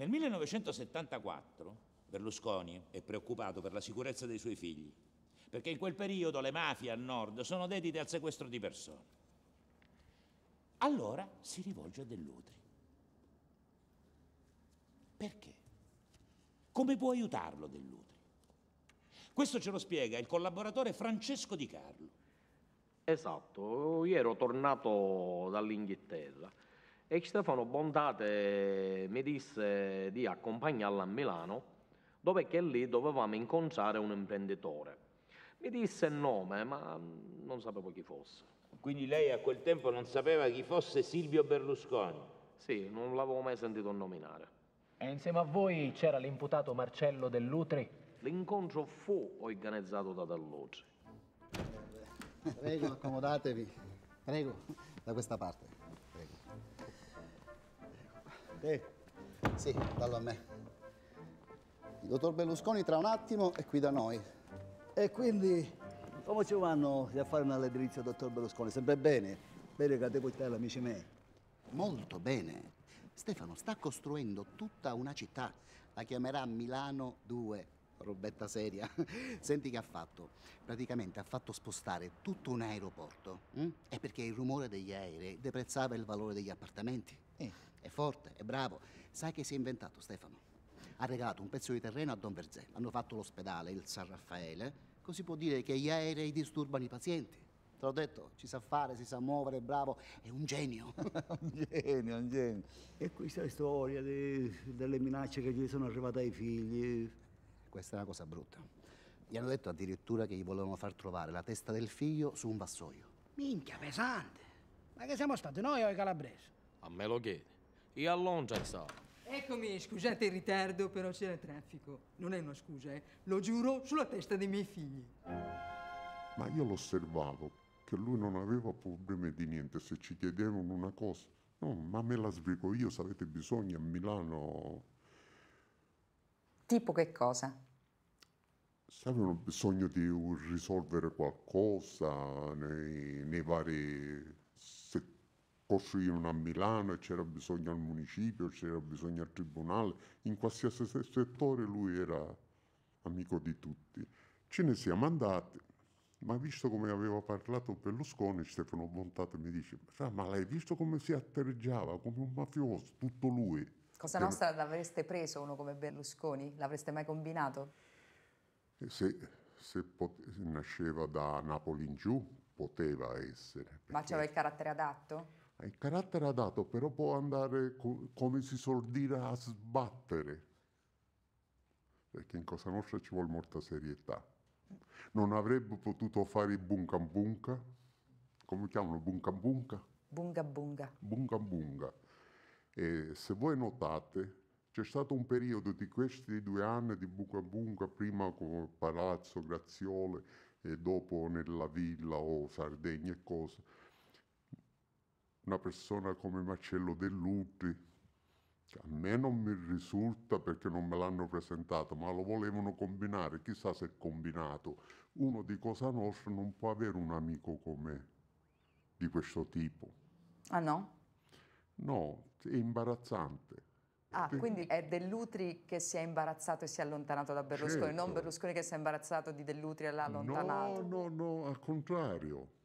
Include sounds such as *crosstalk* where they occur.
Nel 1974 Berlusconi è preoccupato per la sicurezza dei suoi figli, perché in quel periodo le mafie al nord sono dedite al sequestro di persone. Allora si rivolge a Dell'Utri. Perché? Come può aiutarlo Dell'Utri? Questo ce lo spiega il collaboratore Francesco Di Carlo. Esatto, io ero tornato dall'Inghilterra e Stefano Bondate mi disse di accompagnarla a Milano, dove che lì dovevamo incontrare un imprenditore. Mi disse il nome, ma non sapevo chi fosse. Quindi lei a quel tempo non sapeva chi fosse Silvio Berlusconi? Sì, non l'avevo mai sentito nominare. E insieme a voi c'era l'imputato Marcello Dell'Utri? L'incontro fu organizzato da Dall'Utri. Prego, accomodatevi. Prego, da questa parte. Eh, sì, dallo a me. Il dottor Berlusconi tra un attimo è qui da noi. E quindi come ci vanno gli affari nell'edilizia, dottor Berlusconi? Sempre bene? Bene che devo stare, amici miei. Molto bene. Stefano sta costruendo tutta una città. La chiamerà Milano 2. Robetta seria. *laughs* Senti che ha fatto? Praticamente ha fatto spostare tutto un aeroporto. Hm? È perché il rumore degli aerei deprezzava il valore degli appartamenti forte, è bravo. Sai che si è inventato Stefano? Ha regalato un pezzo di terreno a Don Verzè. Hanno fatto l'ospedale, il San Raffaele. Così può dire che gli aerei disturbano i pazienti. Te l'ho detto, ci sa fare, si sa muovere, è bravo, è un genio. *laughs* un genio, un genio. E questa storia de, delle minacce che gli sono arrivate ai figli. Questa è una cosa brutta. Gli hanno detto addirittura che gli volevano far trovare la testa del figlio su un vassoio. Minchia, pesante. Ma che siamo stati noi o i calabresi? A me lo chiedi e a Londra so. Eccomi, scusate il ritardo, però c'era traffico. Non è una scusa, eh. Lo giuro sulla testa dei miei figli. Ma io l'osservavo che lui non aveva problemi di niente. Se ci chiedevano una cosa, no, ma me la sbrigo io se avete bisogno a Milano. Tipo che cosa? se avevano bisogno di risolvere qualcosa nei, nei vari costruirono a Milano c'era bisogno al municipio, c'era bisogno al tribunale, in qualsiasi settore lui era amico di tutti. Ce ne siamo andati, ma visto come aveva parlato Berlusconi, Stefano Montato mi dice, ma l'hai visto come si atterreggiava, come un mafioso, tutto lui. Cosa e nostra l'avreste preso uno come Berlusconi? L'avreste mai combinato? Eh, se, se nasceva da Napoli in giù, poteva essere. Perché... Ma c'era il carattere adatto? Il carattere adatto però può andare, come si suol dire, a sbattere, perché in Cosa Nostra ci vuole molta serietà. Non avrebbe potuto fare il bunga bunga, come chiamano bunga bunga? Bunga bunga. Bunga bunga. E se voi notate, c'è stato un periodo di questi due anni di bunga bunga, prima con Palazzo Graziole e dopo nella villa o Sardegna e cose, una persona come Marcello Dell'Utri, che a me non mi risulta perché non me l'hanno presentato, ma lo volevano combinare, chissà se è combinato. Uno di Cosa Nostra non può avere un amico come di questo tipo. Ah no? No, è imbarazzante. Ah, Perché... quindi è Dell'Utri che si è imbarazzato e si è allontanato da Berlusconi, certo. non Berlusconi che si è imbarazzato di Dell'Utri e l'ha allontanato. No, no, no, al contrario.